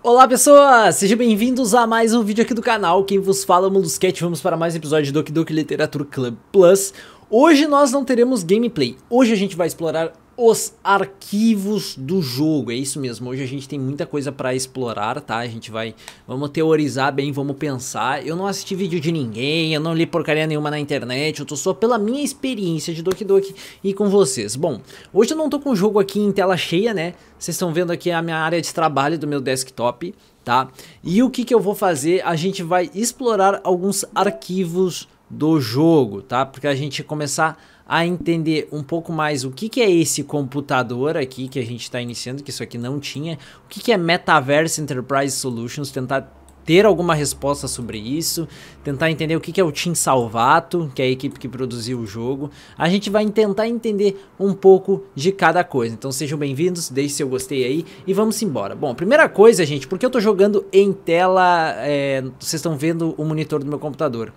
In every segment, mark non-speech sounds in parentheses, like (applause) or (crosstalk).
Olá pessoas, sejam bem-vindos a mais um vídeo aqui do canal, quem vos fala é o Molusquete, vamos para mais um episódio do Doki Doki Literatura Club Plus. Hoje nós não teremos gameplay, hoje a gente vai explorar os arquivos do jogo. É isso mesmo. Hoje a gente tem muita coisa para explorar, tá? A gente vai vamos teorizar bem, vamos pensar. Eu não assisti vídeo de ninguém, eu não li porcaria nenhuma na internet, eu tô só pela minha experiência de Doki Doki e com vocês. Bom, hoje eu não tô com o jogo aqui em tela cheia, né? Vocês estão vendo aqui a minha área de trabalho do meu desktop, tá? E o que que eu vou fazer? A gente vai explorar alguns arquivos do jogo, tá? Porque a gente começar a entender um pouco mais o que, que é esse computador aqui que a gente está iniciando, que isso aqui não tinha, o que, que é Metaverse Enterprise Solutions, tentar ter alguma resposta sobre isso, tentar entender o que é o Team Salvato, que é a equipe que produziu o jogo. A gente vai tentar entender um pouco de cada coisa. Então sejam bem-vindos, deixe seu gostei aí e vamos embora. Bom, primeira coisa, gente, porque eu tô jogando em tela, é, vocês estão vendo o monitor do meu computador.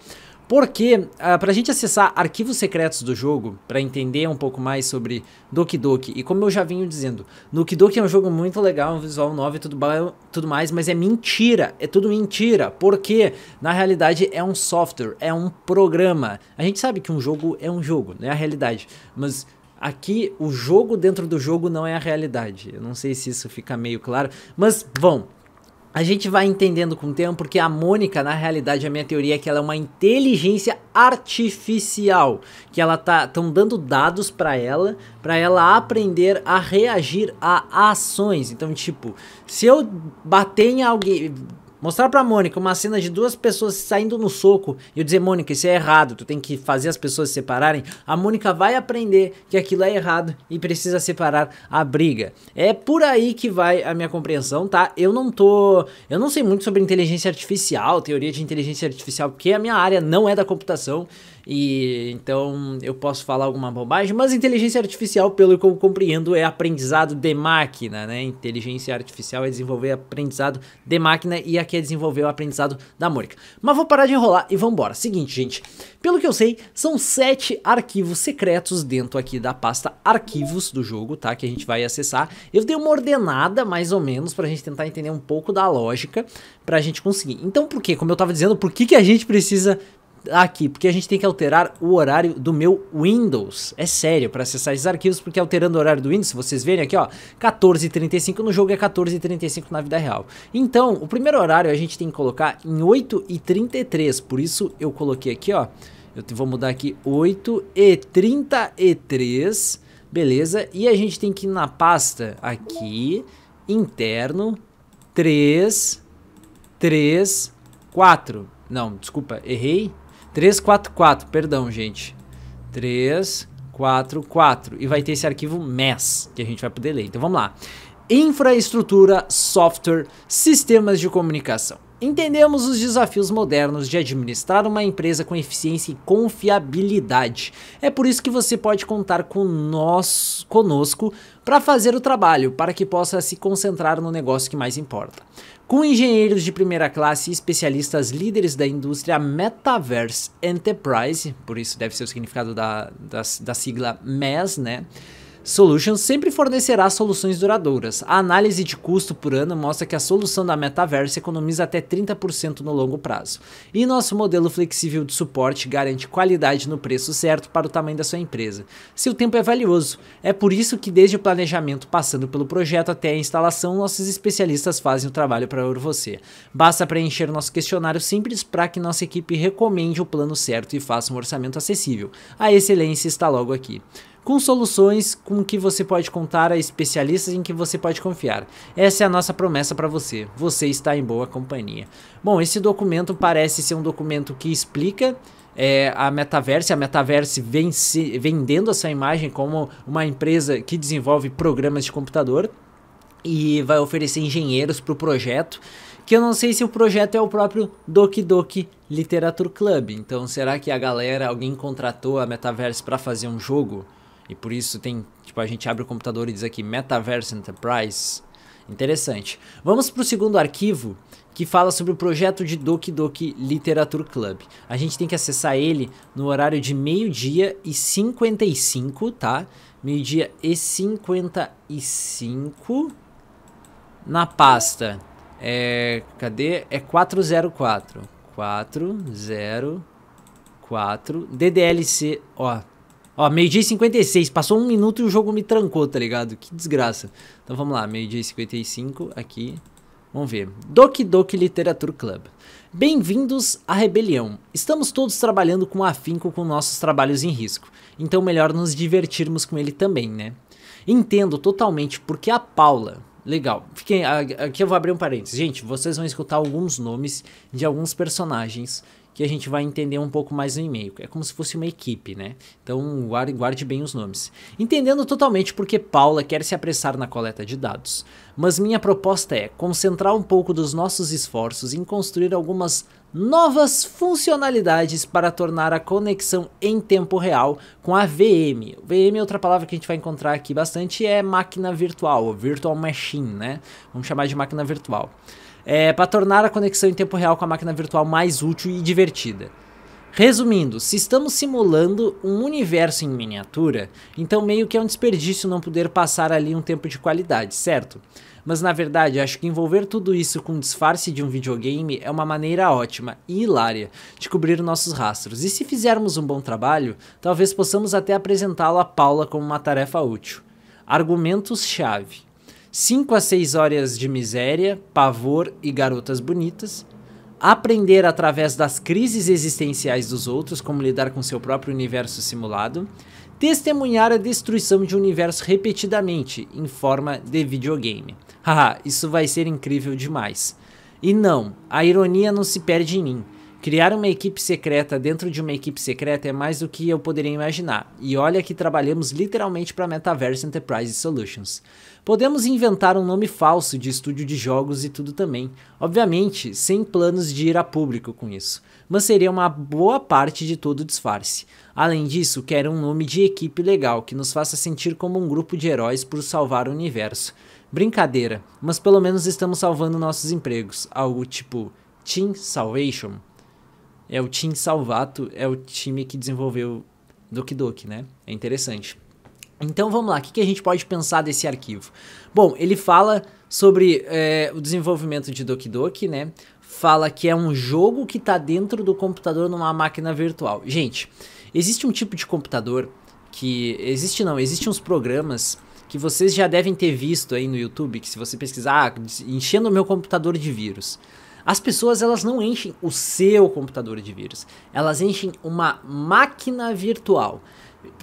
Porque, para ah, pra gente acessar arquivos secretos do jogo, para entender um pouco mais sobre Doki Doki, e como eu já vinha dizendo, Doki Doki é um jogo muito legal, um visual novo e tudo, tudo mais, mas é mentira, é tudo mentira, porque na realidade é um software, é um programa. A gente sabe que um jogo é um jogo, não é a realidade, mas aqui o jogo dentro do jogo não é a realidade. Eu não sei se isso fica meio claro, mas bom, a gente vai entendendo com o tempo porque a Mônica, na realidade, a minha teoria é que ela é uma inteligência artificial, que ela tá estão dando dados para ela, para ela aprender a reagir a ações. Então, tipo, se eu bater em alguém, Mostrar pra Mônica uma cena de duas pessoas saindo no soco e eu dizer, Mônica, isso é errado, tu tem que fazer as pessoas se separarem, a Mônica vai aprender que aquilo é errado e precisa separar a briga. É por aí que vai a minha compreensão, tá? Eu não tô. Eu não sei muito sobre inteligência artificial, teoria de inteligência artificial, porque a minha área não é da computação. E então eu posso falar alguma bobagem, mas inteligência artificial, pelo que eu compreendo, é aprendizado de máquina, né? Inteligência artificial é desenvolver aprendizado de máquina e aqui é desenvolver o aprendizado da Mônica. Mas vou parar de enrolar e vambora. Seguinte, gente. Pelo que eu sei, são sete arquivos secretos dentro aqui da pasta arquivos do jogo, tá? Que a gente vai acessar. Eu dei uma ordenada, mais ou menos, pra gente tentar entender um pouco da lógica pra gente conseguir. Então, por quê? Como eu tava dizendo, por que, que a gente precisa aqui, porque a gente tem que alterar o horário do meu Windows. É sério, para acessar esses arquivos, porque alterando o horário do Windows, vocês verem aqui, ó, 14h35 no jogo é 14h35 na vida real. Então, o primeiro horário a gente tem que colocar em 8h33, por isso eu coloquei aqui, ó, eu vou mudar aqui 8h33, beleza? E a gente tem que ir na pasta aqui, interno, 3, 3, 4, não, desculpa, errei. 344, perdão, gente. 344. E vai ter esse arquivo MES que a gente vai poder ler. Então vamos lá. Infraestrutura, software, sistemas de comunicação. Entendemos os desafios modernos de administrar uma empresa com eficiência e confiabilidade. É por isso que você pode contar com nós, conosco para fazer o trabalho, para que possa se concentrar no negócio que mais importa com engenheiros de primeira classe e especialistas líderes da indústria Metaverse Enterprise, por isso deve ser o significado da, da, da sigla MES, né? Solutions sempre fornecerá soluções duradouras. A análise de custo por ano mostra que a solução da Metaverse economiza até 30% no longo prazo. E nosso modelo flexível de suporte garante qualidade no preço certo para o tamanho da sua empresa. Seu tempo é valioso. É por isso que desde o planejamento passando pelo projeto até a instalação, nossos especialistas fazem o trabalho para você. Basta preencher nosso questionário simples para que nossa equipe recomende o plano certo e faça um orçamento acessível. A excelência está logo aqui com soluções com que você pode contar a especialistas em que você pode confiar. Essa é a nossa promessa para você. Você está em boa companhia. Bom, esse documento parece ser um documento que explica é, a Metaverse. A Metaverse vem se, vendendo essa imagem como uma empresa que desenvolve programas de computador e vai oferecer engenheiros para o projeto. Que eu não sei se o projeto é o próprio Doki Doki Literature Club. Então, será que a galera, alguém contratou a Metaverse para fazer um jogo? E por isso tem, tipo, a gente abre o computador e diz aqui Metaverse Enterprise. Interessante. Vamos para o segundo arquivo que fala sobre o projeto de Doki Doki Literature Club. A gente tem que acessar ele no horário de meio-dia e 55, tá? Meio-dia e 55 na pasta. É, cadê? É 404. 404 DDLC, ó, Ó, meio-dia e 56. Passou um minuto e o jogo me trancou, tá ligado? Que desgraça. Então vamos lá, meio-dia e 55 aqui. Vamos ver. Doki Doki Literature Club. Bem-vindos à Rebelião. Estamos todos trabalhando com afinco com nossos trabalhos em risco. Então melhor nos divertirmos com ele também, né? Entendo totalmente porque a Paula, Legal. fiquei aqui eu vou abrir um parênteses. Gente, vocês vão escutar alguns nomes de alguns personagens que a gente vai entender um pouco mais no e-mail. É como se fosse uma equipe, né? Então guarde, guarde bem os nomes. Entendendo totalmente porque Paula quer se apressar na coleta de dados, mas minha proposta é concentrar um pouco dos nossos esforços em construir algumas novas funcionalidades para tornar a conexão em tempo real com a VM. VM é outra palavra que a gente vai encontrar aqui bastante, é máquina virtual, virtual machine, né? Vamos chamar de máquina virtual é, para tornar a conexão em tempo real com a máquina virtual mais útil e divertida. Resumindo, se estamos simulando um universo em miniatura, então meio que é um desperdício não poder passar ali um tempo de qualidade, certo? Mas na verdade, acho que envolver tudo isso com o disfarce de um videogame é uma maneira ótima e hilária de cobrir nossos rastros. E se fizermos um bom trabalho, talvez possamos até apresentá-lo a Paula como uma tarefa útil. Argumentos-chave. 5 a 6 horas de miséria, pavor e garotas bonitas, aprender através das crises existenciais dos outros como lidar com seu próprio universo simulado, testemunhar a destruição de um universo repetidamente em forma de videogame. Haha, isso vai ser incrível demais. E não, a ironia não se perde em mim. Criar uma equipe secreta dentro de uma equipe secreta é mais do que eu poderia imaginar, e olha que trabalhamos literalmente para Metaverse Enterprise Solutions. Podemos inventar um nome falso de estúdio de jogos e tudo também, obviamente sem planos de ir a público com isso, mas seria uma boa parte de todo o disfarce. Além disso, quero um nome de equipe legal que nos faça sentir como um grupo de heróis por salvar o universo. Brincadeira, mas pelo menos estamos salvando nossos empregos, algo tipo Team Salvation é o Team Salvato, é o time que desenvolveu Doki Doki, né? É interessante. Então vamos lá, o que, que a gente pode pensar desse arquivo? Bom, ele fala sobre é, o desenvolvimento de Doki Doki, né? Fala que é um jogo que está dentro do computador numa máquina virtual. Gente, existe um tipo de computador que. Existe não, existem uns programas que vocês já devem ter visto aí no YouTube, que se você pesquisar, ah, enchendo o meu computador de vírus. As pessoas elas não enchem o seu computador de vírus, elas enchem uma máquina virtual.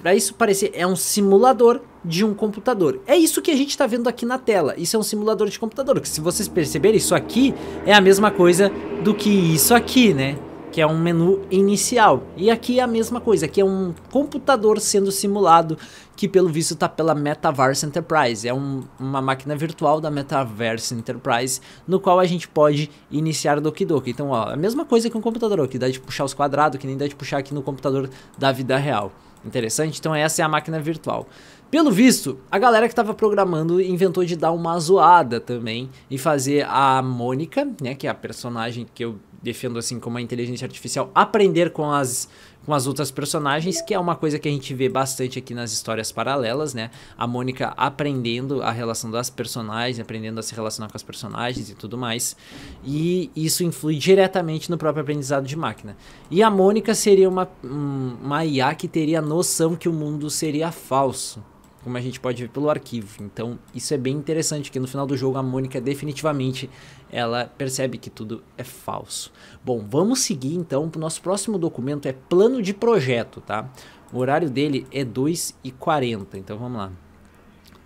Para isso parecer, é um simulador de um computador. É isso que a gente está vendo aqui na tela. Isso é um simulador de computador. Que se vocês perceberem, isso aqui é a mesma coisa do que isso aqui, né? que é um menu inicial. E aqui é a mesma coisa, aqui é um computador sendo simulado, que pelo visto está pela Metaverse Enterprise. É um, uma máquina virtual da Metaverse Enterprise, no qual a gente pode iniciar Doki Doki. Então, ó, a mesma coisa que um computador, que dá de puxar os quadrados, que nem dá de puxar aqui no computador da vida real. Interessante? Então essa é a máquina virtual. Pelo visto, a galera que estava programando inventou de dar uma zoada também e fazer a Mônica, né, que é a personagem que eu defendo assim como a inteligência artificial aprender com as com as outras personagens, que é uma coisa que a gente vê bastante aqui nas histórias paralelas, né? A Mônica aprendendo a relação das personagens, aprendendo a se relacionar com as personagens e tudo mais. E isso influi diretamente no próprio aprendizado de máquina. E a Mônica seria uma, uma IA que teria a noção que o mundo seria falso como a gente pode ver pelo arquivo. Então, isso é bem interessante, que no final do jogo a Mônica definitivamente ela percebe que tudo é falso. Bom, vamos seguir então para o nosso próximo documento, é plano de projeto, tá? O horário dele é 2h40, então vamos lá.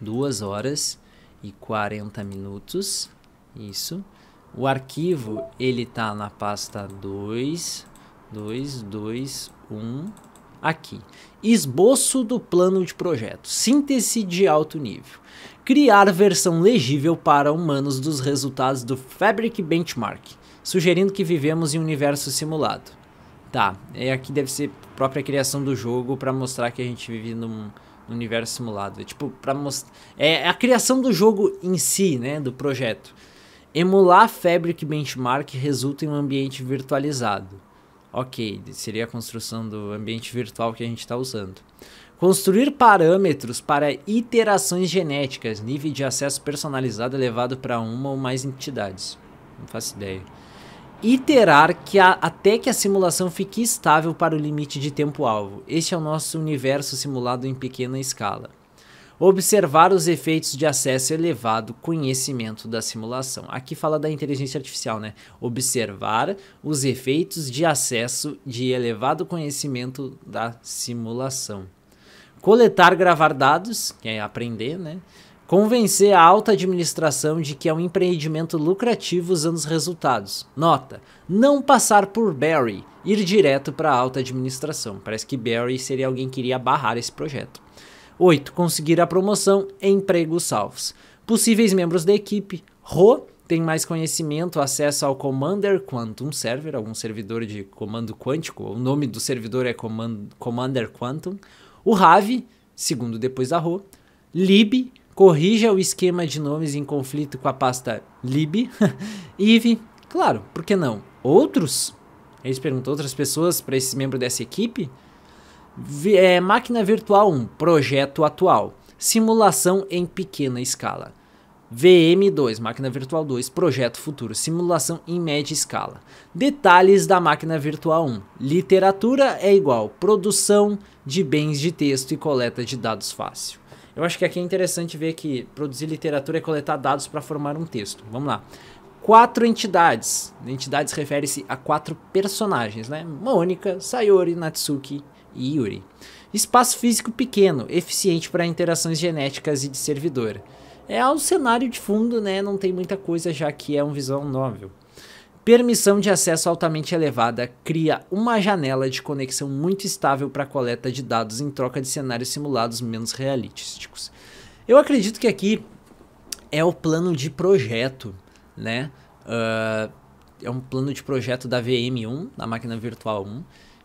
2 horas e 40 minutos, isso. O arquivo, ele tá na pasta 2, 2, 2, 1 aqui. Esboço do plano de projeto, síntese de alto nível. Criar versão legível para humanos dos resultados do Fabric Benchmark, sugerindo que vivemos em um universo simulado. Tá, é aqui deve ser a própria criação do jogo para mostrar que a gente vive num, num universo simulado. É tipo, para mostrar. É, é a criação do jogo em si, né? Do projeto. Emular Fabric Benchmark resulta em um ambiente virtualizado. Ok, seria a construção do ambiente virtual que a gente está usando. Construir parâmetros para iterações genéticas, nível de acesso personalizado elevado para uma ou mais entidades. Não faço ideia. Iterar que a, até que a simulação fique estável para o limite de tempo-alvo. Este é o nosso universo simulado em pequena escala observar os efeitos de acesso elevado conhecimento da simulação. Aqui fala da inteligência artificial, né? Observar os efeitos de acesso de elevado conhecimento da simulação. Coletar, gravar dados, que é aprender, né? Convencer a alta administração de que é um empreendimento lucrativo usando os resultados. Nota: não passar por Barry, ir direto para a alta administração. Parece que Barry seria alguém que iria barrar esse projeto. 8. Conseguir a promoção, empregos salvos. Possíveis membros da equipe, Ro, tem mais conhecimento, acesso ao Commander Quantum Server, algum servidor de comando quântico, o nome do servidor é Command Commander Quantum. O Rave, segundo depois da Ro. Lib, corrija o esquema de nomes em conflito com a pasta lib. eve (laughs) claro, por que não? Outros? Eles perguntam outras pessoas para esse membro dessa equipe? É, máquina virtual 1, projeto atual. Simulação em pequena escala. VM2, máquina virtual 2, projeto futuro, simulação em média escala. Detalhes da máquina virtual 1. Literatura é igual produção de bens de texto e coleta de dados fácil. Eu acho que aqui é interessante ver que produzir literatura é coletar dados para formar um texto. Vamos lá. Quatro entidades. Entidades refere-se a quatro personagens, né? Mônica, Sayori, Natsuki Iuri, Yuri. Espaço físico pequeno, eficiente para interações genéticas e de servidor. É o cenário de fundo, né? Não tem muita coisa já que é um visual novel. Permissão de acesso altamente elevada cria uma janela de conexão muito estável para coleta de dados em troca de cenários simulados menos realísticos. Eu acredito que aqui é o plano de projeto, né? Uh, é um plano de projeto da VM1, da máquina virtual 1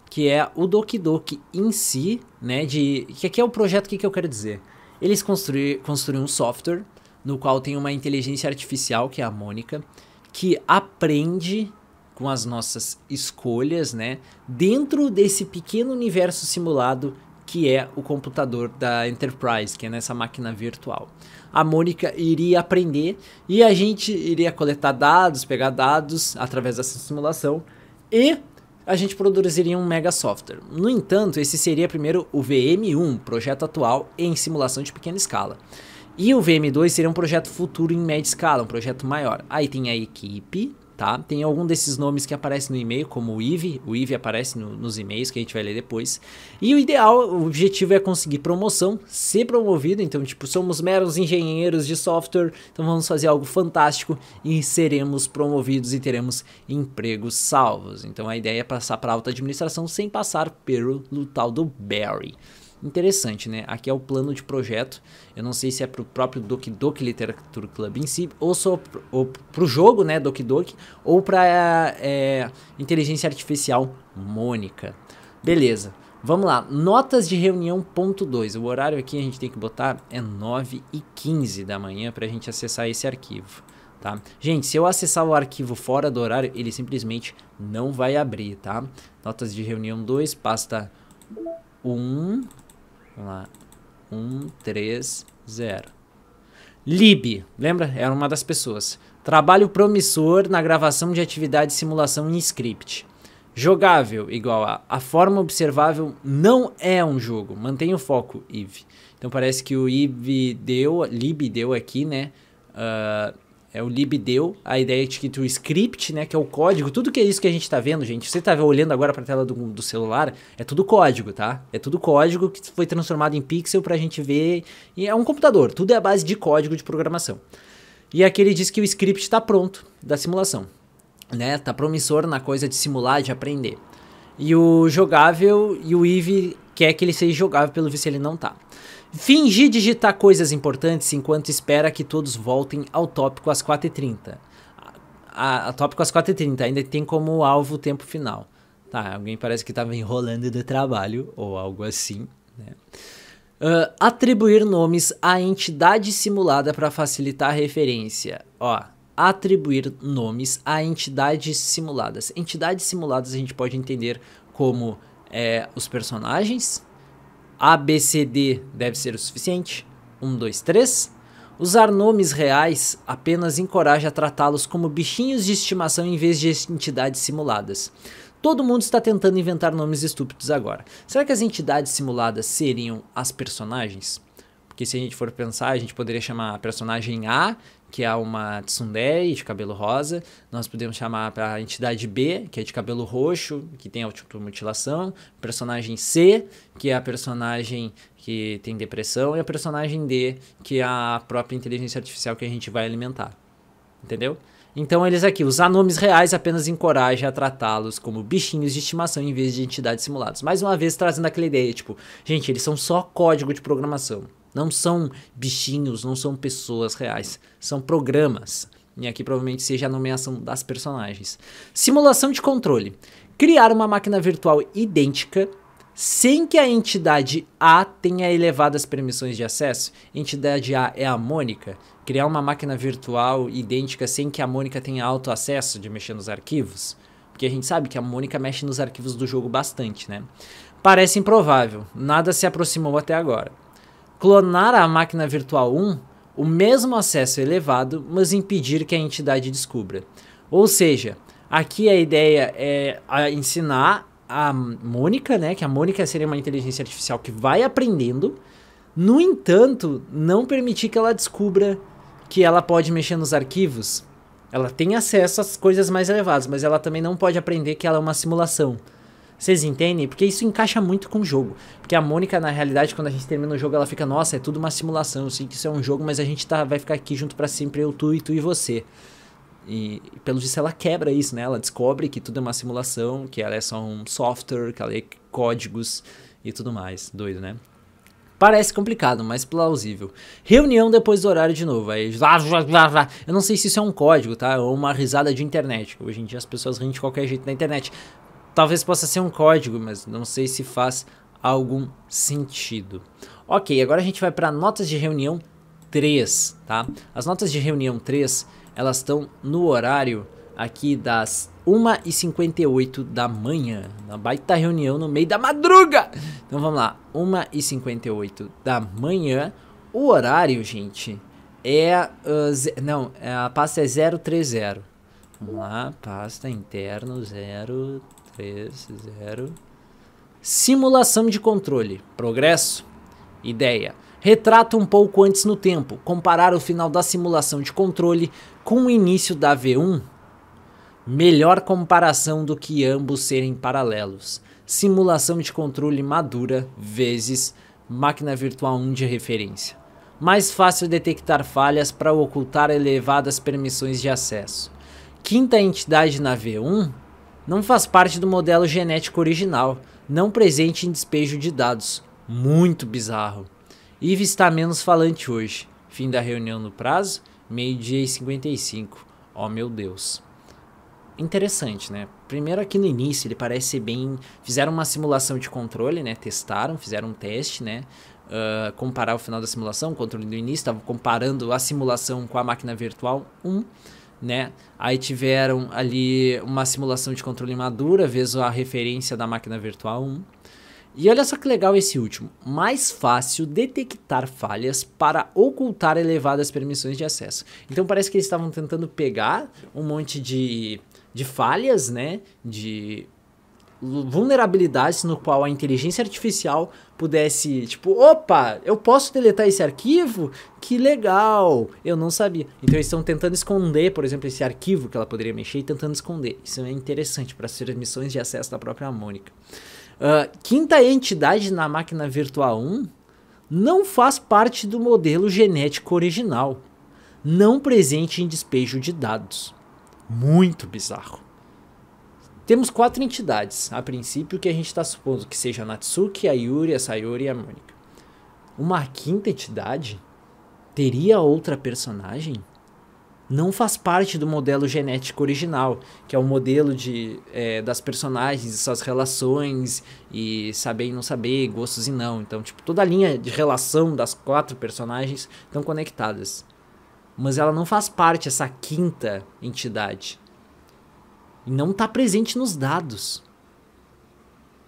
que é o Doki Doki em si, né? De que aqui é o projeto que, que eu quero dizer. Eles construíram construí um software no qual tem uma inteligência artificial que é a Mônica, que aprende com as nossas escolhas, né? Dentro desse pequeno universo simulado que é o computador da Enterprise, que é nessa máquina virtual. A Mônica iria aprender e a gente iria coletar dados, pegar dados através dessa simulação e a gente produziria um mega software. No entanto, esse seria primeiro o VM1, projeto atual em simulação de pequena escala. E o VM2 seria um projeto futuro em média escala, um projeto maior. Aí tem a equipe, tá? Tem algum desses nomes que aparece no e-mail, como o IVE, o IVE aparece no, nos e-mails que a gente vai ler depois. E o ideal, o objetivo é conseguir promoção, ser promovido, então tipo, somos meros engenheiros de software, então vamos fazer algo fantástico e seremos promovidos e teremos empregos salvos. Então a ideia é passar para alta administração sem passar pelo tal do Barry. Interessante, né? Aqui é o plano de projeto. Eu não sei se é pro próprio Doki Doki Literature Club em si, ou só jogo, né, Doki Doki, ou para é, inteligência artificial Mônica. Beleza. Vamos lá, notas de reunião ponto 2. O horário aqui a gente tem que botar é 9 e 15 da manhã para a gente acessar esse arquivo. Tá? Gente, se eu acessar o arquivo fora do horário, ele simplesmente não vai abrir, tá? Notas de reunião 2, pasta 1, um, Vamos lá. 130. Lib, lembra? Era uma das pessoas. Trabalho promissor na gravação de atividade de simulação em script. Jogável, igual a. A forma observável não é um jogo. Mantenha o foco, Eve. Então parece que o Eve deu, Lib deu aqui, né? Uh, é o libdeu, a ideia de que o script, né, que é o código, tudo que é isso que a gente está vendo, gente, você está olhando agora para a tela do, do, celular, é tudo código, tá? É tudo código que foi transformado em pixel para a gente ver, e é um computador, tudo é a base de código de programação. E aqui ele diz que o script está pronto da simulação, né? Tá promissor na coisa de simular, de aprender. E o jogável e o Eve quer que ele seja jogável, pelo visto ele não tá. Fingir digitar coisas importantes enquanto espera que todos voltem ao tópico às 4h30. A, a tópico às 4h30, ainda tem como alvo o tempo final. Tá, alguém parece que estava enrolando do trabalho ou algo assim, né? Uh, atribuir nomes à entidade simulada para facilitar a referência. Ó, atribuir nomes a entidades simuladas. Entidades simuladas a gente pode entender como é, os personagens. ABCD deve ser o suficiente. 1, 2, 3. Usar nomes reais apenas encoraja a tratá-los como bichinhos de estimação em vez de entidades simuladas. Todo mundo está tentando inventar nomes estúpidos agora. Será que as entidades simuladas seriam as personagens? Porque se a gente for pensar, a gente poderia chamar a personagem A que é uma tsundere de cabelo rosa, nós podemos chamar para a entidade B, que é de cabelo roxo, que tem automutilação, personagem C, que é a personagem que tem depressão, e a personagem D, que é a própria inteligência artificial que a gente vai alimentar. Entendeu? Então eles aqui, usar nomes reais apenas encoraja a tratá-los como bichinhos de estimação em vez de entidades simuladas. Mais uma vez trazendo aquela ideia, tipo, gente, eles são só código de programação. Não são bichinhos, não são pessoas reais, são programas. E aqui provavelmente seja a nomeação das personagens. Simulação de controle. Criar uma máquina virtual idêntica sem que a entidade A tenha elevadas permissões de acesso. Entidade A é a Mônica. Criar uma máquina virtual idêntica sem que a Mônica tenha alto acesso de mexer nos arquivos. Porque a gente sabe que a Mônica mexe nos arquivos do jogo bastante, né? Parece improvável, nada se aproximou até agora. Clonar a máquina virtual 1 o mesmo acesso elevado, mas impedir que a entidade descubra. Ou seja, aqui a ideia é ensinar a Mônica, né, que a Mônica seria uma inteligência artificial que vai aprendendo, no entanto, não permitir que ela descubra que ela pode mexer nos arquivos. Ela tem acesso às coisas mais elevadas, mas ela também não pode aprender que ela é uma simulação. Vocês entendem? Porque isso encaixa muito com o jogo. Porque a Mônica, na realidade, quando a gente termina o jogo, ela fica, nossa, é tudo uma simulação. Eu sei que isso é um jogo, mas a gente tá, vai ficar aqui junto para sempre, eu, tu e tu e você. E, pelo visto, ela quebra isso, né? Ela descobre que tudo é uma simulação, que ela é só um software, que ela é códigos e tudo mais. Doido, né? Parece complicado, mas plausível. Reunião depois do horário de novo. Aí. Eu não sei se isso é um código, tá? Ou uma risada de internet. Hoje em dia as pessoas riem de qualquer jeito na internet. Talvez possa ser um código, mas não sei se faz algum sentido. Ok, agora a gente vai para notas de reunião 3, tá? As notas de reunião 3, elas estão no horário aqui das 1h58 da manhã. Na baita reunião no meio da madruga! Então vamos lá, 1h58 da manhã. O horário, gente, é... Uh, não, é, a pasta é 030. Vamos lá, pasta interno 030. 3, 0. Simulação de controle. Progresso. Ideia. Retrata um pouco antes no tempo, comparar o final da simulação de controle com o início da V1. Melhor comparação do que ambos serem paralelos. Simulação de controle madura vezes máquina virtual 1 de referência. Mais fácil detectar falhas para ocultar elevadas permissões de acesso. Quinta entidade na V1 não faz parte do modelo genético original, não presente em despejo de dados. Muito bizarro. Eve está menos falante hoje. Fim da reunião no prazo, meio-dia e 55. Oh meu Deus. Interessante, né? Primeiro aqui no início ele parece ser bem... Fizeram uma simulação de controle, né? Testaram, fizeram um teste, né? Uh, comparar o final da simulação, o controle do início, estavam comparando a simulação com a máquina virtual 1. Um né? Aí tiveram ali uma simulação de controle madura, vez a referência da máquina virtual 1. E olha só que legal esse último. Mais fácil detectar falhas para ocultar elevadas permissões de acesso. Então parece que eles estavam tentando pegar um monte de, de falhas, né? De vulnerabilidades no qual a inteligência artificial pudesse, tipo, opa, eu posso deletar esse arquivo? Que legal! Eu não sabia. Então eles estão tentando esconder, por exemplo, esse arquivo que ela poderia mexer e tentando esconder. Isso é interessante para as transmissões de acesso da própria Mônica. Uh, quinta entidade na máquina virtual 1 não faz parte do modelo genético original, não presente em despejo de dados. Muito bizarro. Temos quatro entidades, a princípio, que a gente está supondo que seja a Natsuki, a Yuri, a Sayori e a Mônica. Uma quinta entidade teria outra personagem? Não faz parte do modelo genético original, que é o modelo de, é, das personagens e suas relações, e saber e não saber, gostos e não. Então, tipo, toda a linha de relação das quatro personagens estão conectadas. Mas ela não faz parte dessa quinta entidade e não está presente nos dados.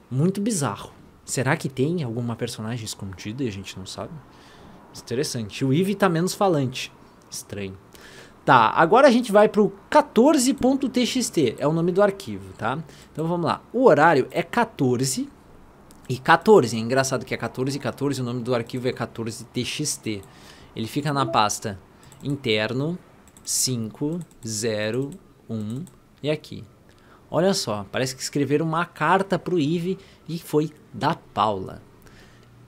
Muito bizarro. Será que tem alguma personagem escondida e a gente não sabe? Interessante. O Eve está menos falante. Estranho. Tá, agora a gente vai para o 14.txt, é o nome do arquivo, tá? Então vamos lá. O horário é 14 e 14. É engraçado que é 14 e 14, o nome do arquivo é 14txt. Ele fica na pasta interno 501 e aqui? Olha só, parece que escreveram uma carta para o Ive e foi da Paula.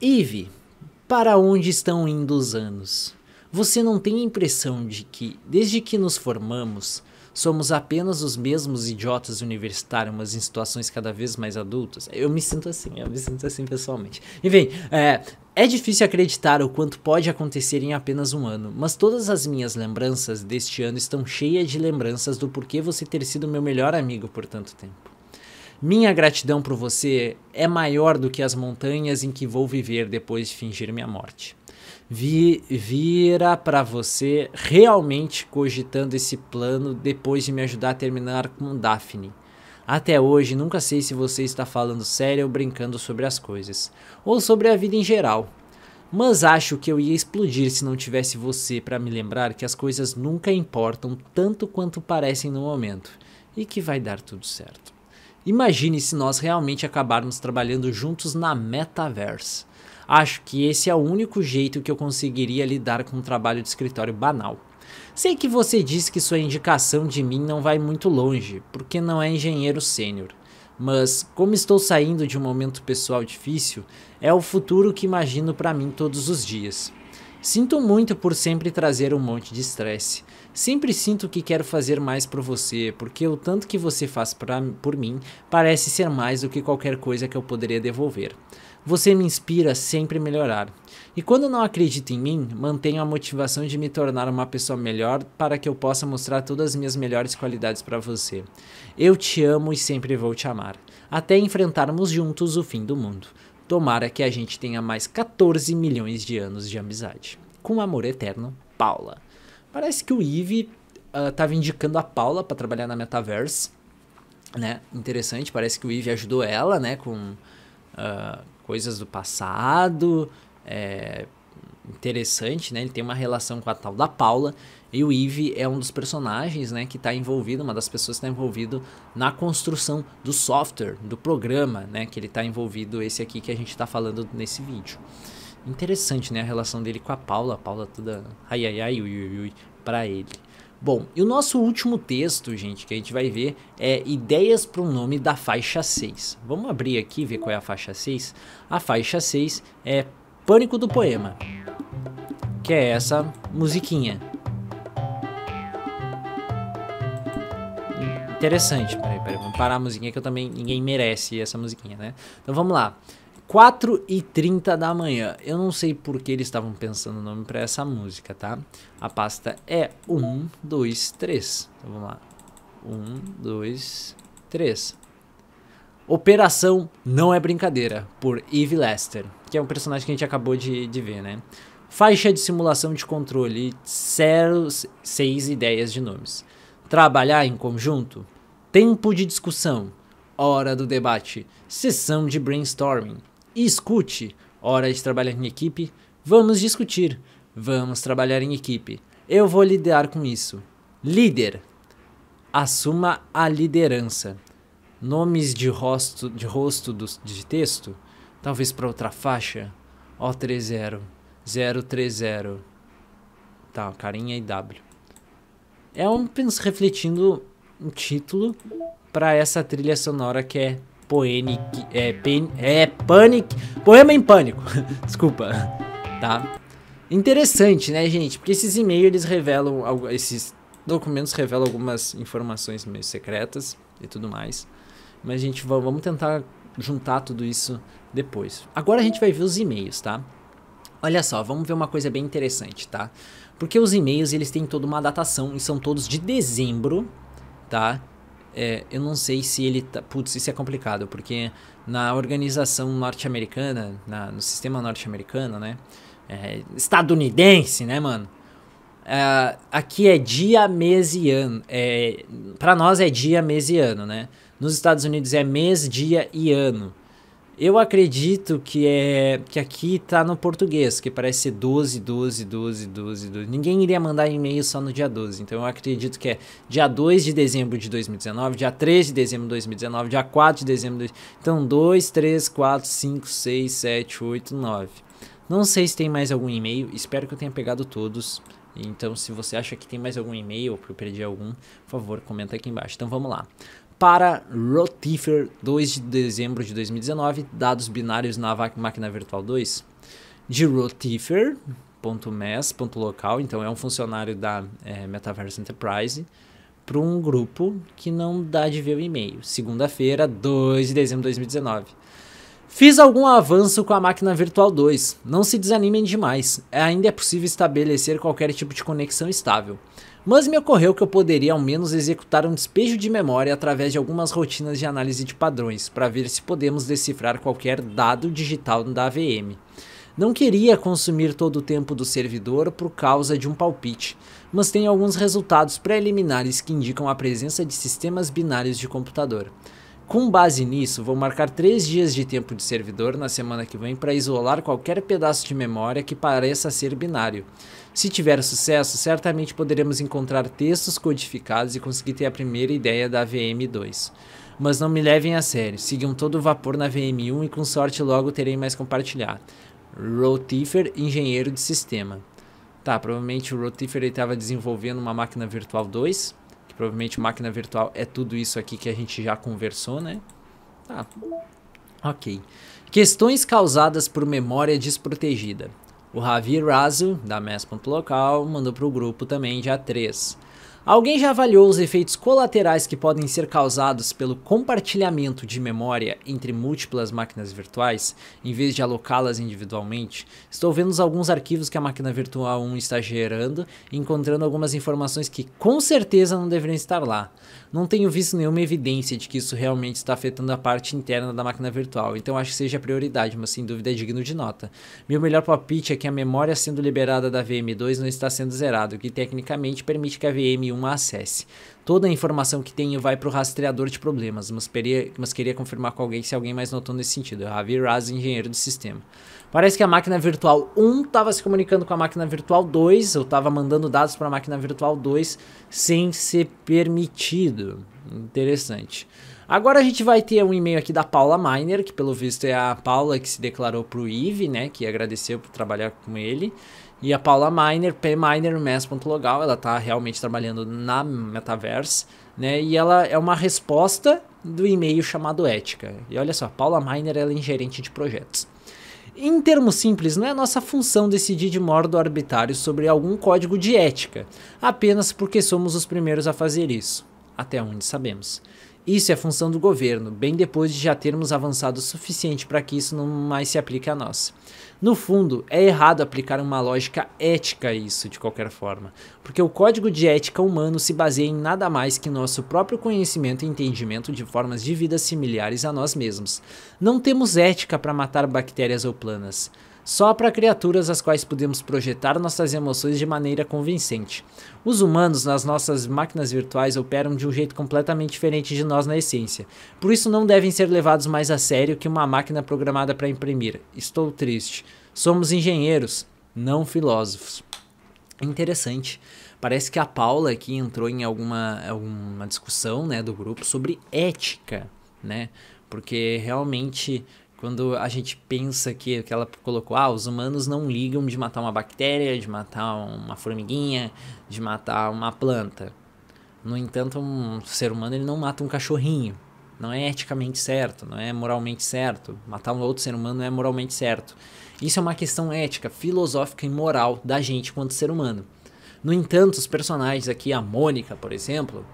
Ive, para onde estão indo os anos? Você não tem a impressão de que, desde que nos formamos, somos apenas os mesmos idiotas universitários, mas em situações cada vez mais adultas? Eu me sinto assim, eu me sinto assim pessoalmente. Enfim, é, é difícil acreditar o quanto pode acontecer em apenas um ano, mas todas as minhas lembranças deste ano estão cheias de lembranças do porquê você ter sido meu melhor amigo por tanto tempo. Minha gratidão por você é maior do que as montanhas em que vou viver depois de fingir minha morte vi, vira para você realmente cogitando esse plano depois de me ajudar a terminar com Daphne. Até hoje nunca sei se você está falando sério ou brincando sobre as coisas, ou sobre a vida em geral. Mas acho que eu ia explodir se não tivesse você para me lembrar que as coisas nunca importam tanto quanto parecem no momento e que vai dar tudo certo. Imagine se nós realmente acabarmos trabalhando juntos na metaverse. Acho que esse é o único jeito que eu conseguiria lidar com um trabalho de escritório banal. Sei que você diz que sua indicação de mim não vai muito longe, porque não é engenheiro sênior. Mas, como estou saindo de um momento pessoal difícil, é o futuro que imagino para mim todos os dias. Sinto muito por sempre trazer um monte de estresse. Sempre sinto que quero fazer mais por você, porque o tanto que você faz pra, por mim parece ser mais do que qualquer coisa que eu poderia devolver. Você me inspira sempre a melhorar. E quando não acredito em mim, mantenho a motivação de me tornar uma pessoa melhor para que eu possa mostrar todas as minhas melhores qualidades para você. Eu te amo e sempre vou te amar, até enfrentarmos juntos o fim do mundo. Tomara que a gente tenha mais 14 milhões de anos de amizade. Com amor eterno, Paula. Parece que o Eve estava ah, indicando a Paula para trabalhar na Metaverse, né? Interessante, parece que o Eve ajudou ela, né, com uh, coisas do passado. É interessante, né? Ele tem uma relação com a tal da Paula. E o Eve é um dos personagens, né, que está envolvido, uma das pessoas que está envolvido na construção do software, do programa, né, que ele está envolvido, esse aqui que a gente está falando nesse vídeo. Interessante, né, a relação dele com a Paula, a Paula toda ai ai ai ui ui ui para ele. Bom, e o nosso último texto, gente, que a gente vai ver é ideias para o nome da faixa 6. Vamos abrir aqui ver qual é a faixa 6? A faixa 6 é Pânico do Poema, que é essa musiquinha. Interessante, peraí, peraí, vamos parar a musiquinha que eu também, ninguém merece essa musiquinha, né? Então vamos lá. 4 e 30 da manhã. Eu não sei por que eles estavam pensando o nome para essa música, tá? A pasta é 1, 2, 3. Então vamos lá. 1, 2, 3. Operação Não É Brincadeira, por Eve Lester, que é um personagem que a gente acabou de, de ver, né? Faixa de simulação de controle, 6 ideias de nomes. Trabalhar em conjunto. Tempo de discussão. Hora do debate. Sessão de brainstorming Escute! Hora de trabalhar em equipe? Vamos discutir. Vamos trabalhar em equipe. Eu vou lidar com isso. Líder. Assuma a liderança. Nomes de rosto, de, rosto do, de texto? Talvez para outra faixa? O30. 030. Tá, carinha e W. É um refletindo um título para essa trilha sonora que é Poenic, é, pen, é Panic, Poema em Pânico, (laughs) desculpa, tá? Interessante, né, gente? Porque esses e-mails, eles revelam, esses documentos revelam algumas informações meio secretas e tudo mais. Mas, a gente, vamos tentar juntar tudo isso depois. Agora a gente vai ver os e-mails, tá? Olha só, vamos ver uma coisa bem interessante, tá? Porque os e-mails, eles têm toda uma datação e são todos de dezembro, tá? É, eu não sei se ele tá. Putz, isso é complicado, porque na organização norte-americana, no sistema norte-americano, né? É, estadunidense, né, mano? É, aqui é dia, mês e ano. É, pra nós é dia, mês e ano, né? Nos Estados Unidos é mês, dia e ano. Eu acredito que é que aqui tá no português, que parece ser 12, 12, 12, 12, 12. Ninguém iria mandar e-mail só no dia 12. Então eu acredito que é dia 2 de dezembro de 2019, dia 3 de dezembro de 2019, dia 4 de dezembro. De... Então 2, 3, 4, 5, 6, 7, 8, 9. Não sei se tem mais algum e-mail, espero que eu tenha pegado todos. Então, se você acha que tem mais algum e-mail, ou que eu perdi algum, por favor, comenta aqui embaixo. Então, vamos lá para Rotifer 2 de dezembro de 2019, dados binários na máquina virtual 2, de rotifer.mes.local, então é um funcionário da é, Metaverse Enterprise, para um grupo que não dá de ver o e-mail. Segunda-feira, 2 de dezembro de 2019. Fiz algum avanço com a máquina virtual 2. Não se desanimem demais. Ainda é possível estabelecer qualquer tipo de conexão estável mas me ocorreu que eu poderia ao menos executar um despejo de memória através de algumas rotinas de análise de padrões, para ver se podemos decifrar qualquer dado digital da AVM. Não queria consumir todo o tempo do servidor por causa de um palpite, mas tem alguns resultados preliminares que indicam a presença de sistemas binários de computador. Com base nisso, vou marcar 3 dias de tempo de servidor na semana que vem para isolar qualquer pedaço de memória que pareça ser binário. Se tiver sucesso, certamente poderemos encontrar textos codificados e conseguir ter a primeira ideia da VM2. Mas não me levem a sério, sigam todo o vapor na VM1 e com sorte logo terei mais compartilhar. Rotifer, engenheiro de sistema. Tá, provavelmente o Rotifer estava desenvolvendo uma máquina virtual 2, que provavelmente máquina virtual é tudo isso aqui que a gente já conversou, né? Tá, ok. Questões causadas por memória desprotegida. O Javi Razo, da Mess.local, mandou para o grupo também dia 3. Alguém já avaliou os efeitos colaterais que podem ser causados pelo compartilhamento de memória entre múltiplas máquinas virtuais, em vez de alocá-las individualmente? Estou vendo alguns arquivos que a máquina virtual 1 está gerando, encontrando algumas informações que com certeza não deveriam estar lá. Não tenho visto nenhuma evidência de que isso realmente está afetando a parte interna da máquina virtual, então acho que seja prioridade, mas sem dúvida é digno de nota. Meu melhor palpite é que a memória sendo liberada da VM2 não está sendo zerada, o que tecnicamente permite que a VM uma acesse. Toda a informação que tenho vai para o rastreador de problemas, mas, peria, mas, queria confirmar com alguém se alguém mais notou nesse sentido. Javi Raz, engenheiro de sistema. Parece que a máquina virtual 1 estava se comunicando com a máquina virtual 2, ou estava mandando dados para a máquina virtual 2 sem ser permitido. Interessante. Agora a gente vai ter um e-mail aqui da Paula Miner, que pelo visto é a Paula que se declarou para o Ive, né, que agradeceu por trabalhar com ele. E a Paula Miner, P ela tá realmente trabalhando na Metaverse, né? E ela é uma resposta do e-mail chamado Ética. E olha só, Paula Miner, ela é gerente de projetos. Em termos simples, não é nossa função decidir de modo arbitrário sobre algum código de ética, apenas porque somos os primeiros a fazer isso, até onde sabemos. Isso é função do governo, bem depois de já termos avançado o suficiente para que isso não mais se aplique a nós. No fundo, é errado aplicar uma lógica ética a isso de qualquer forma, porque o código de ética humano se baseia em nada mais que nosso próprio conhecimento e entendimento de formas de vida similares a nós mesmos. Não temos ética para matar bactérias ou planas só para criaturas às quais podemos projetar nossas emoções de maneira convincente. Os humanos nas nossas máquinas virtuais operam de um jeito completamente diferente de nós na essência, por isso não devem ser levados mais a sério que uma máquina programada para imprimir. Estou triste. Somos engenheiros, não filósofos. Interessante. Parece que a Paula aqui entrou em alguma, alguma discussão né, do grupo sobre ética, né? Porque realmente quando a gente pensa que, que ela colocou, ah, os humanos não ligam de matar uma bactéria, de matar uma formiguinha, de matar uma planta. No entanto, um ser humano ele não mata um cachorrinho. Não é eticamente certo, não é moralmente certo. Matar um outro ser humano não é moralmente certo. Isso é uma questão ética, filosófica e moral da gente quanto ser humano. No entanto, os personagens aqui, a Mônica, por exemplo,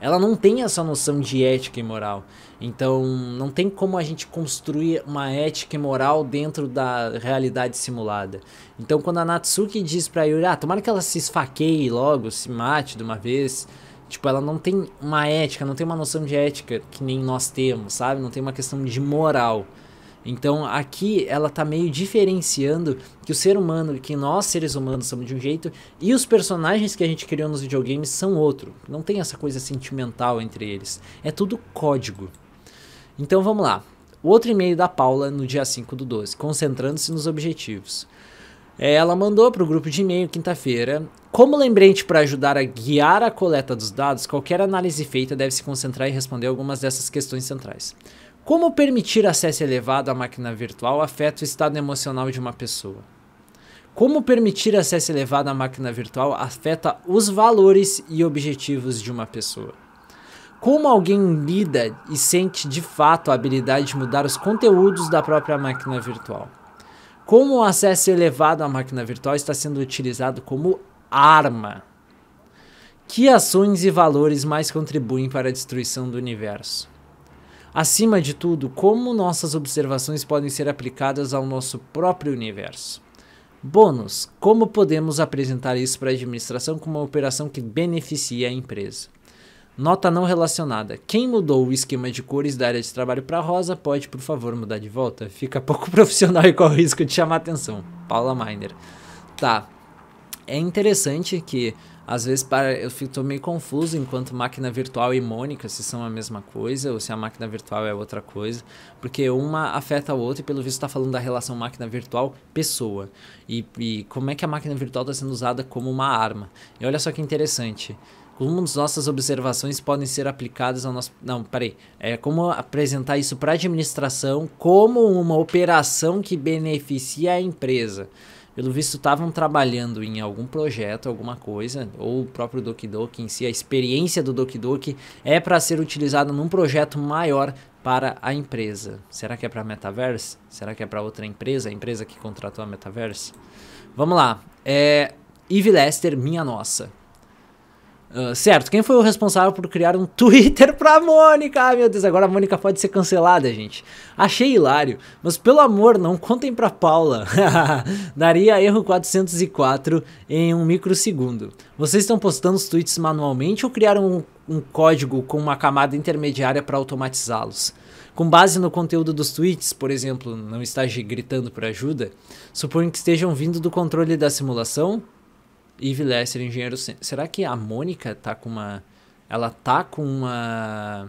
ela não tem essa noção de ética e moral. Então, não tem como a gente construir uma ética e moral dentro da realidade simulada. Então, quando a Natsuki diz pra Yuri, ah, tomara que ela se esfaqueie logo, se mate de uma vez. Tipo, ela não tem uma ética, não tem uma noção de ética que nem nós temos, sabe? Não tem uma questão de moral. Então aqui ela está meio diferenciando que o ser humano, que nós seres humanos somos de um jeito e os personagens que a gente criou nos videogames são outro. Não tem essa coisa sentimental entre eles. É tudo código. Então vamos lá. O outro e-mail da Paula no dia 5 do 12, concentrando-se nos objetivos. É, ela mandou para o grupo de e-mail quinta-feira. Como lembrete para ajudar a guiar a coleta dos dados, qualquer análise feita deve se concentrar e responder algumas dessas questões centrais. Como permitir acesso elevado à máquina virtual afeta o estado emocional de uma pessoa? Como permitir acesso elevado à máquina virtual afeta os valores e objetivos de uma pessoa? Como alguém lida e sente de fato a habilidade de mudar os conteúdos da própria máquina virtual? Como o acesso elevado à máquina virtual está sendo utilizado como arma? Que ações e valores mais contribuem para a destruição do universo? Acima de tudo, como nossas observações podem ser aplicadas ao nosso próprio universo. Bônus: como podemos apresentar isso para a administração como uma operação que beneficia a empresa? Nota não relacionada: quem mudou o esquema de cores da área de trabalho para rosa pode, por favor, mudar de volta? Fica pouco (laughs) profissional e corre o risco de chamar atenção. Paula Miner. Tá, é interessante que às vezes para, eu fico meio confuso enquanto máquina virtual e Mônica se são a mesma coisa ou se a máquina virtual é outra coisa, porque uma afeta a outra e pelo visto está falando da relação máquina virtual pessoa e, e como é que a máquina virtual está sendo usada como uma arma. E olha só que interessante como as nossas observações podem ser aplicadas ao nosso. Não, peraí. É como apresentar isso para a administração como uma operação que beneficia a empresa pelo visto estavam trabalhando em algum projeto, alguma coisa, ou o próprio Doki Doki em si, a experiência do Doki Doki é para ser utilizada num projeto maior para a empresa. Será que é para a Metaverse? Será que é para outra empresa, a empresa que contratou a Metaverse? Vamos lá. É, Eve Lester, minha nossa. Ah, certo, quem foi o responsável por criar um (laughs) Twitter pra Mônica? Ah, meu Deus, agora a Mônica pode ser cancelada, gente. Achei hilário, mas pelo amor, não contem pra Paula. (laughs) Daria erro 404 em um microsegundo. Vocês estão postando os tweets manualmente ou criaram um, um código com uma camada intermediária para automatizá-los? Com base no conteúdo dos tweets, por exemplo, não está gritando por ajuda, suponho que estejam vindo do controle da simulação, Eve Lester, engenheiro. Será que a Mônica tá com uma. Ela tá com uma.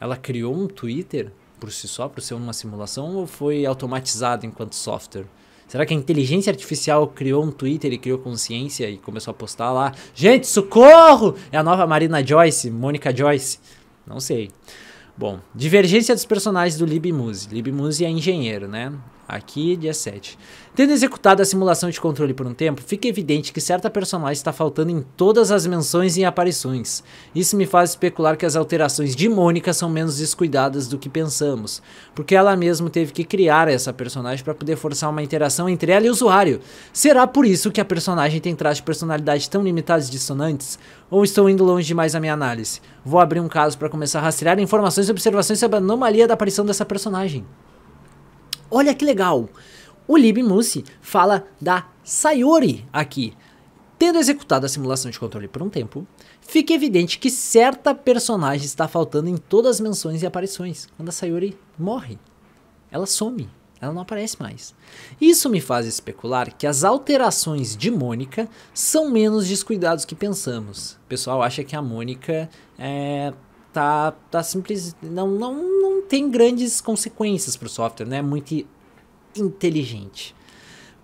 Ela criou um Twitter por si só, por ser uma simulação, ou foi automatizado enquanto software? Será que a inteligência artificial criou um Twitter e criou consciência e começou a postar lá? Gente, socorro! É a nova Marina Joyce, Mônica Joyce. Não sei. Bom, divergência dos personagens do Libmuse. Libmuse é engenheiro, né? Aqui, dia 7. Tendo executado a simulação de controle por um tempo, fica evidente que certa personagem está faltando em todas as menções e aparições. Isso me faz especular que as alterações de Mônica são menos descuidadas do que pensamos, porque ela mesma teve que criar essa personagem para poder forçar uma interação entre ela e o usuário. Será por isso que a personagem tem traços de personalidade tão limitados e dissonantes? Ou estou indo longe demais na minha análise? Vou abrir um caso para começar a rastrear informações e observações sobre a anomalia da aparição dessa personagem. Olha que legal! O LibMousse fala da Sayori aqui. Tendo executado a simulação de controle por um tempo, fica evidente que certa personagem está faltando em todas as menções e aparições. Quando a Sayori morre, ela some, ela não aparece mais. Isso me faz especular que as alterações de Mônica são menos descuidados que pensamos. O pessoal acha que a Mônica é, tá, tá simples, não, não, não tem grandes consequências para o software, não né? é muito inteligente.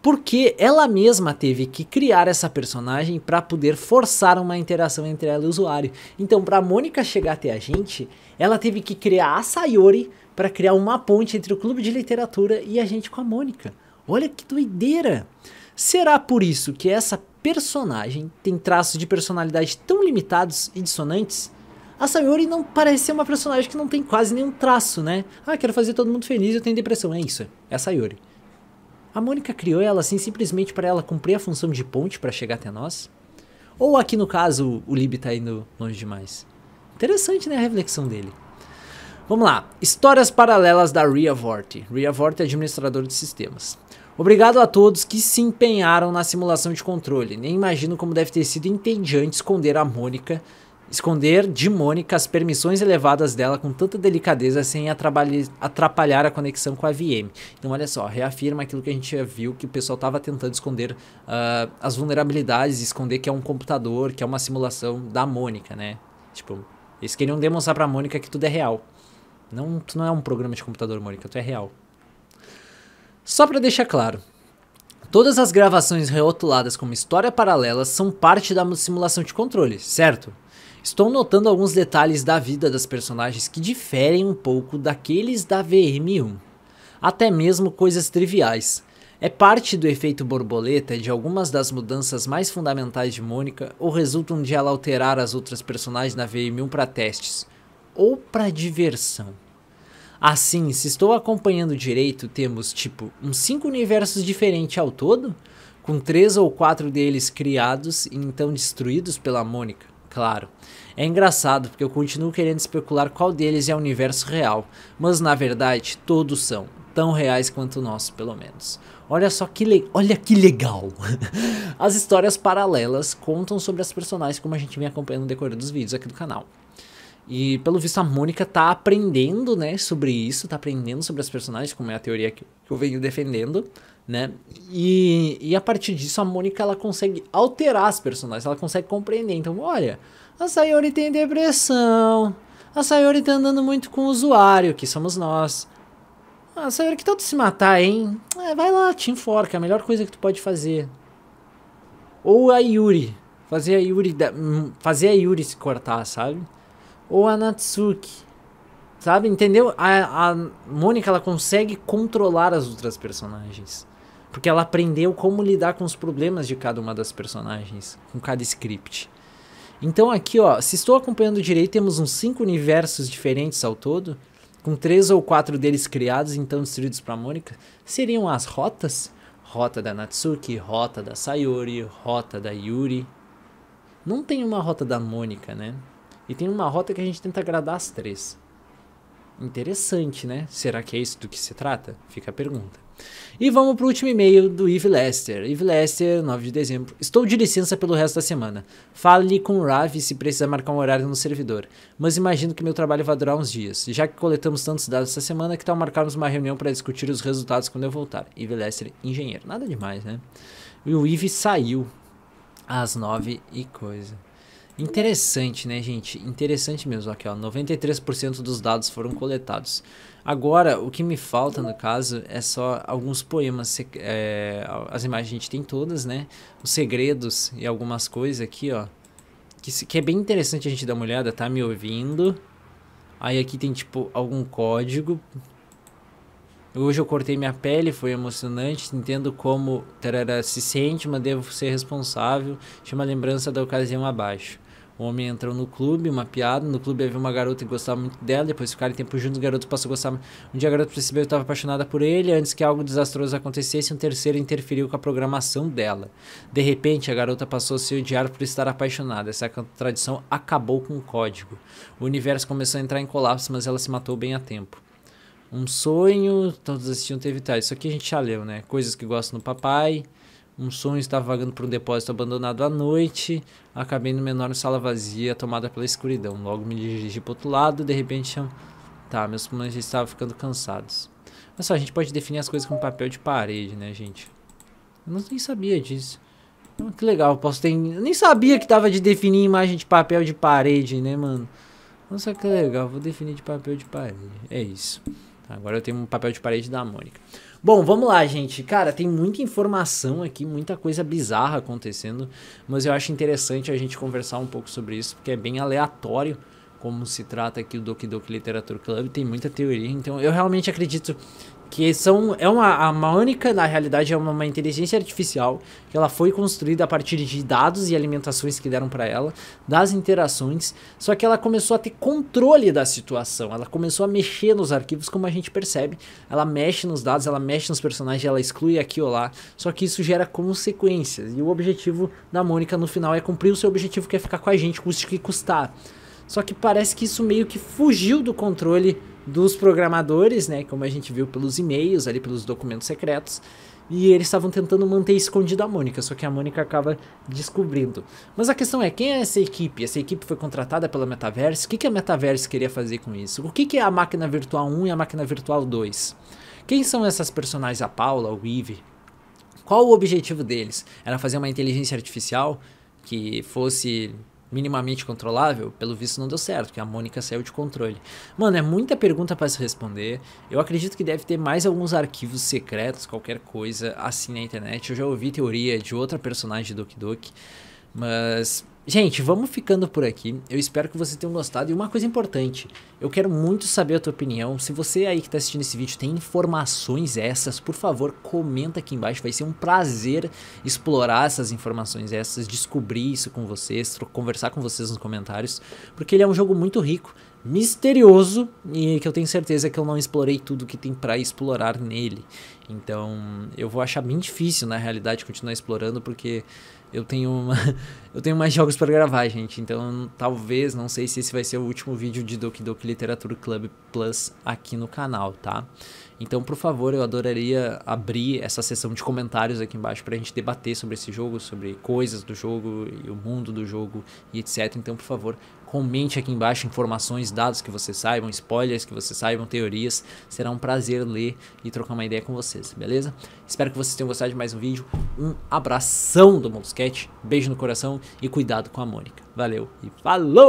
Porque ela mesma teve que criar essa personagem para poder forçar uma interação entre ela e o usuário. Então, para Mônica chegar até a gente, ela teve que criar a Sayori para criar uma ponte entre o clube de literatura e a gente com a Mônica. Olha que doideira! Será por isso que essa personagem tem traços de personalidade tão limitados e dissonantes? A Sayori não parece ser uma personagem que não tem quase nenhum traço, né? Ah, quero fazer todo mundo feliz, eu tenho depressão. É isso, é a Sayori. A Mônica criou ela assim simplesmente para ela cumprir a função de ponte para chegar até nós? Ou aqui no caso, o Lib tá indo longe demais? Interessante, né, a reflexão dele. Vamos lá. Histórias paralelas da Ria Vorte. Ria Vorte é administrador de sistemas. Obrigado a todos que se empenharam na simulação de controle. Nem imagino como deve ter sido entediante esconder a Mônica esconder de Mônica as permissões elevadas dela com tanta delicadeza sem atrapalhar a conexão com a VM. Então, olha só, reafirma aquilo que a gente já viu, que o pessoal estava tentando esconder uh, as vulnerabilidades, esconder que é um computador, que é uma simulação da Mônica, né? Tipo, eles queriam demonstrar pra Mônica que tudo é real. Não, tu não é um programa de computador, Mônica, tu é real. Só para deixar claro, todas as gravações rotuladas como história paralela são parte da simulação de controle, certo? Estou notando alguns detalhes da vida das personagens que diferem um pouco daqueles da VM1, até mesmo coisas triviais. É parte do efeito borboleta de algumas das mudanças mais fundamentais de Mônica ou resultam de ela alterar as outras personagens na VM1 para testes ou para diversão. Assim, se estou acompanhando direito, temos tipo uns 5 universos diferentes ao todo, com três ou quatro deles criados e então destruídos pela Mônica, claro, é engraçado porque eu continuo querendo especular qual deles é o universo real, mas na verdade todos são, tão reais quanto o nosso, pelo menos. Olha só que, le... Olha que legal! (laughs) as histórias paralelas contam sobre as personagens como a gente vem acompanhando no decorrer dos vídeos aqui do canal. E pelo visto a Mônica tá aprendendo, né, sobre isso, tá aprendendo sobre as personagens, como é a teoria que eu venho defendendo, né? E, e a partir disso a Mônica ela consegue alterar as personagens, ela consegue compreender. Então, olha, a Sayori tem depressão. A Sayori tá andando muito com o usuário, que somos nós. A Sayori, que tal se matar, hein? É, vai lá, te enforca, é a melhor coisa que tu pode fazer. Ou a Yuri. Fazer a Yuri, hum, fazer a Yuri se cortar, sabe? Ou a Natsuki. Sabe, entendeu? A, a Mônica, ela consegue controlar as outras personagens. Porque ela aprendeu como lidar com os problemas de cada uma das personagens. Com cada script. Então aqui, ó, se estou acompanhando direito, temos uns cinco universos diferentes ao todo, com três ou quatro deles criados, então distribuídos para Mônica. Seriam as rotas? Rota da Natsuki, rota da Sayori, rota da Yuri. Não tem uma rota da Mônica, né? E tem uma rota que a gente tenta agradar as três. Interessante, né? Será que é isso do que se trata? Fica a pergunta. E vamos para o último e-mail do Yves Lester. Yves Lester, 9 de dezembro. Estou de licença pelo resto da semana. Fale com o Ravi se precisar marcar um horário no servidor. Mas imagino que meu trabalho vai durar uns dias, já que coletamos tantos dados essa semana que tal marcarmos uma reunião para discutir os resultados quando eu voltar. Yves Lester, engenheiro. Nada demais, né? E o Yves saiu às 9 e coisa. Interessante, né, gente? Interessante mesmo. Aqui, ó, 93% dos dados foram coletados. Agora, o que me falta, no caso, é só alguns poemas. É, as imagens a gente tem todas, né? Os segredos e algumas coisas aqui, ó. Que, que é bem interessante a gente dar uma olhada, tá me ouvindo? Aí aqui tem, tipo, algum código. Hoje eu cortei minha pele, foi emocionante. Entendo como tarara, se sente, mas devo ser responsável. Chama a lembrança da ocasião abaixo. O homem entrou no clube, uma piada. No clube havia uma garota que gostava muito dela. Depois ficaram tempo juntos, o garoto passou a gostar. Um dia a garota percebeu que estava apaixonada por ele. Antes que algo desastroso acontecesse, um terceiro interferiu com a programação dela. De repente, a garota passou a se odiar por estar apaixonada. Essa contradição acabou com o código. O universo começou a entrar em colapso, mas ela se matou bem a tempo. Um sonho, todos assistiam TV Tá. Isso aqui a gente já leu, né? Coisas que gostam do papai. Um sonho estava vagando por um depósito abandonado à noite. Acabei numa enorme sala vazia, tomada pela escuridão. Logo me dirigi para outro lado, de repente... Cham... Tá, meus pulmões já estavam ficando cansados. Olha só, a gente pode definir as coisas com papel de parede, né, gente? Eu não nem sabia disso. Ah, que legal, eu posso ter... Eu nem sabia que estava de definir imagem de papel de parede, né, mano? Nossa, que legal, vou definir de papel de parede. É isso. Agora eu tenho um papel de parede da Mônica. Bom, vamos lá, gente. Cara, tem muita informação aqui, muita coisa bizarra acontecendo, mas eu acho interessante a gente conversar um pouco sobre isso, porque é bem aleatório como se trata aqui o Doki Doki Literature Club, tem muita teoria, então eu realmente acredito que são é uma a Mônica na realidade é uma, uma, inteligência artificial que ela foi construída a partir de dados e alimentações que deram para ela das interações só que ela começou a ter controle da situação ela começou a mexer nos arquivos como a gente percebe ela mexe nos dados ela mexe nos personagens ela exclui aqui ou lá só que isso gera consequências e o objetivo da Mônica no final é cumprir o seu objetivo que é ficar com a gente custe o que custar só que parece que isso meio que fugiu do controle dos programadores, né, como a gente viu pelos e-mails ali, pelos documentos secretos, e eles estavam tentando manter escondido a Mônica, só que a Mônica acaba descobrindo. Mas a questão é, quem é essa equipe? Essa equipe foi contratada pela Metaverse? O que, que a Metaverse queria fazer com isso? O que, que é a máquina virtual 1 e a máquina virtual 2? Quem são essas personagens, a Paula, o Eve? Qual o objetivo deles? Era fazer uma inteligência artificial que fosse minimamente controlável, pelo visto não deu certo, que a Mônica saiu de controle. Mano, é muita pergunta para se responder. Eu acredito que deve ter mais alguns arquivos secretos, qualquer coisa assim na internet. Eu já ouvi teoria de outra personagem de Doki Doki, mas Gente, vamos ficando por aqui. Eu espero que vocês tenham gostado. E uma coisa importante, eu quero muito saber a tua opinião. Se você aí que está assistindo esse vídeo tem informações essas, por favor, comenta aqui embaixo. Vai ser um prazer explorar essas informações essas, descobrir isso com vocês, conversar com vocês nos comentários, porque ele é um jogo muito rico, misterioso e que eu tenho certeza que eu não explorei tudo que tem para explorar nele. Então, eu vou achar bem difícil na realidade continuar explorando porque eu tenho uma, (laughs) eu tenho mais jogos para gravar, gente. Então, talvez, não sei se esse vai ser o último vídeo de Doki Doki Literatura Club Plus aqui no canal, tá? Então, por favor, eu adoraria abrir essa sessão de comentários aqui embaixo para a gente debater sobre esse jogo, sobre coisas do jogo e o mundo do jogo e etc. Então, por favor, Comente aqui embaixo informações, dados que vocês saibam, spoilers que vocês saibam, teorias. Será um prazer ler e trocar uma ideia com vocês, beleza? Espero que vocês tenham gostado de mais um vídeo. Um abração do Molusquete, beijo no coração e cuidado com a Mônica. Valeu e falou!